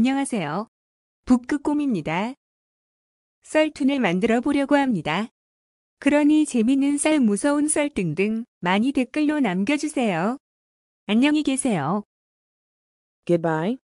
안녕하세요. 북극곰입니다. 썰툰을 만들어 보려고 합니다. 그러니 재밌는 썰 무서운 썰 등등 많이 댓글로 남겨주세요. 안녕히 계세요. Goodbye.